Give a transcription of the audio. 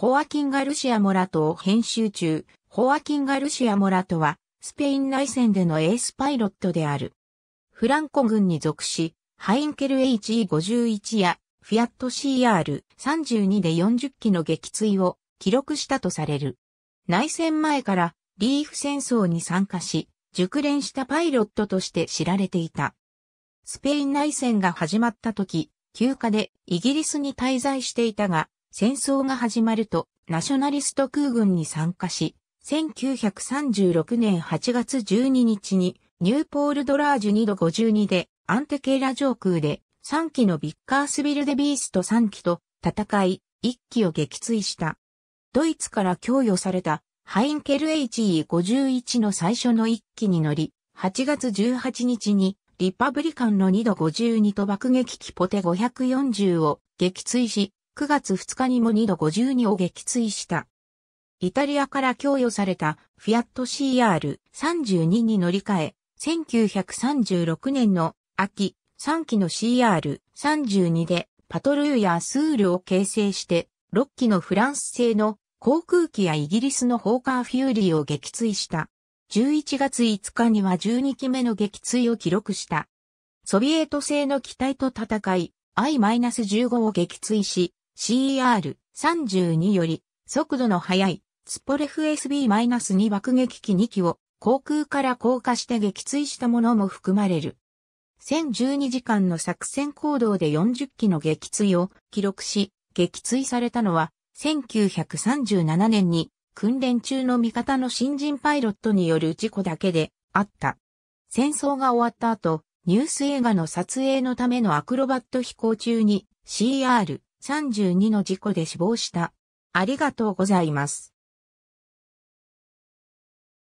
ホアキン・ガルシア・モラトを編集中、ホアキン・ガルシア・モラトは、スペイン内戦でのエースパイロットである。フランコ軍に属し、ハインケル HE51 や、フィアット CR32 で40機の撃墜を記録したとされる。内戦前からリーフ戦争に参加し、熟練したパイロットとして知られていた。スペイン内戦が始まった時、休暇でイギリスに滞在していたが、戦争が始まるとナショナリスト空軍に参加し、1936年8月12日にニューポールドラージュ2度52でアンテケーラ上空で3機のビッカースビルデビースト3機と戦い、1機を撃墜した。ドイツから供与されたハインケル HE51 の最初の1機に乗り、8月18日にリパブリカンの2度52と爆撃機ポテ540を撃墜し、9月2日にも2度52を撃墜した。イタリアから供与されたフィアット CR32 に乗り換え、1936年の秋、3機の CR32 でパトルーやスールを形成して、6機のフランス製の航空機やイギリスのホーカーフューリーを撃墜した。11月5日には12機目の撃墜を記録した。ソビエト製の機体と戦い、I-15 を撃墜し、c r 3 2より速度の速いツポレフ SB-2 爆撃機2機を航空から降下して撃墜したものも含まれる。1012時間の作戦行動で40機の撃墜を記録し、撃墜されたのは1937年に訓練中の味方の新人パイロットによる事故だけであった。戦争が終わった後、ニュース映画の撮影のためのアクロバット飛行中に CR 32の事故で死亡した。ありがとうございます。